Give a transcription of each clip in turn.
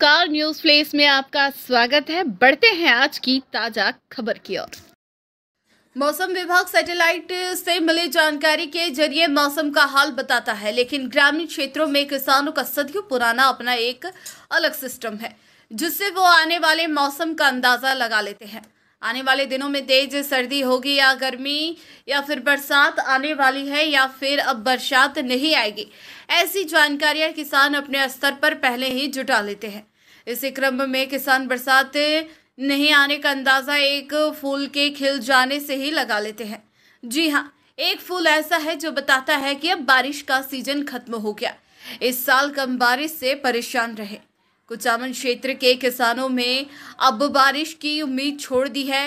car news place में आपका स्वागत है बढ़ते हैं आज की ताजा खबर की ओर मौसम विभाग सैटेलाइट से मिली जानकारी के जरिए मौसम का हाल बताता है लेकिन ग्रामीण क्षेत्रों में किसानों का सदियों पुराना अपना एक अलग सिस्टम है जिससे वो आने वाले मौसम का अंदाजा लगा लेते हैं आने वाले दिनों में तेज सर्दी होगी या गर्मी या फिर बरसात आने वाली है या फिर अब बरसात नहीं आएगी ऐसी जानकारियां किसान अपने स्तर पर पहले ही जुटा लेते हैं इसी क्रम में किसान बरसात नहीं आने का अंदाज़ा एक फूल के खिल जाने से ही लगा लेते हैं जी हाँ एक फूल ऐसा है जो बताता है कि अब बारिश का सीजन खत्म हो गया इस साल कम बारिश से परेशान रहे कुचामन क्षेत्र के किसानों में अब बारिश की उम्मीद छोड़ दी है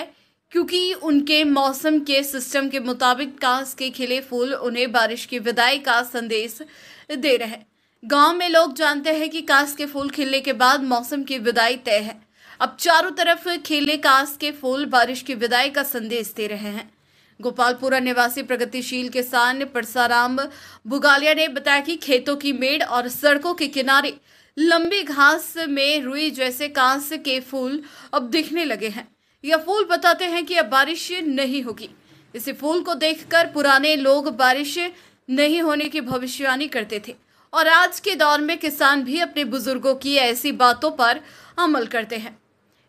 क्योंकि उनके मौसम के सिस्टम के मुताबिक कांस के खिले फूल उन्हें बारिश की विदाई का संदेश दे रहे हैं गांव में लोग जानते हैं कि कांस के फूल खिलने के बाद मौसम की विदाई तय है अब चारों तरफ खिले कांस के फूल बारिश की विदाई का संदेश दे रहे हैं गोपालपुरा निवासी प्रगतिशील किसान परसाराम बुगालिया ने बताया कि खेतों की मेड़ और सड़कों के किनारे लंबी घास में रुई जैसे कांस के फूल अब दिखने लगे हैं यह फूल बताते हैं कि अब बारिश नहीं होगी इसी फूल को देखकर पुराने लोग बारिश नहीं होने की भविष्यवाणी करते थे और आज के दौर में किसान भी अपने बुजुर्गों की ऐसी बातों पर अमल करते हैं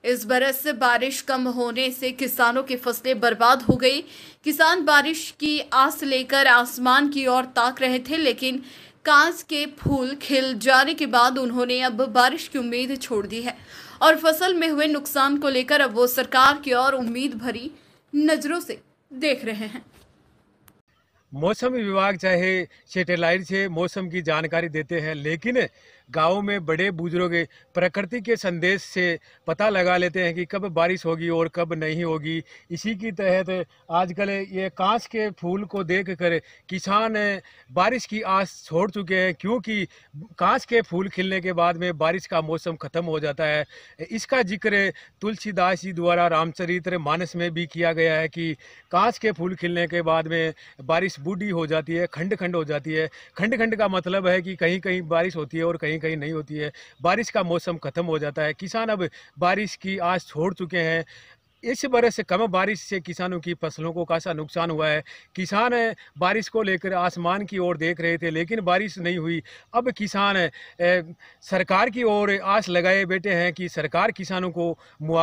इस बरस बारिश कम होने से किसानों की फसलें बर्बाद हो गई किसान बारिश की आस लेकर आसमान की ओर ताक रहे थे लेकिन कांस के फूल खिल जाने के बाद उन्होंने अब बारिश की उम्मीद छोड़ दी है और फसल में हुए नुकसान को लेकर अब वो सरकार की ओर उम्मीद भरी नज़रों से देख रहे हैं मौसम विभाग चाहे सेटेलाइट से मौसम की जानकारी देते हैं लेकिन गाँव में बड़े बुजुर्ग प्रकृति के संदेश से पता लगा लेते हैं कि कब बारिश होगी और कब नहीं होगी इसी की तहत आजकल ये कांच के फूल को देखकर किसान बारिश की आस छोड़ चुके हैं क्योंकि कांच के फूल खिलने के बाद में बारिश का मौसम ख़त्म हो जाता है इसका जिक्र तुलसीदास जी द्वारा रामचरित्र मानस में भी किया गया है कि कांच के फूल खिलने के बाद में बारिश बूढ़ी हो जाती है खंड खंड हो जाती है खंड खंड का मतलब है कि कहीं कहीं बारिश होती है और कहीं कहीं नहीं होती है बारिश का मौसम ख़त्म हो जाता है किसान अब बारिश की आस छोड़ चुके हैं इस बरस कम बारिश से किसानों की फसलों को खासा नुकसान हुआ है किसान बारिश को लेकर आसमान की ओर देख रहे थे लेकिन बारिश नहीं हुई अब किसान सरकार की ओर आस लगाए बैठे हैं कि सरकार किसानों को मुआव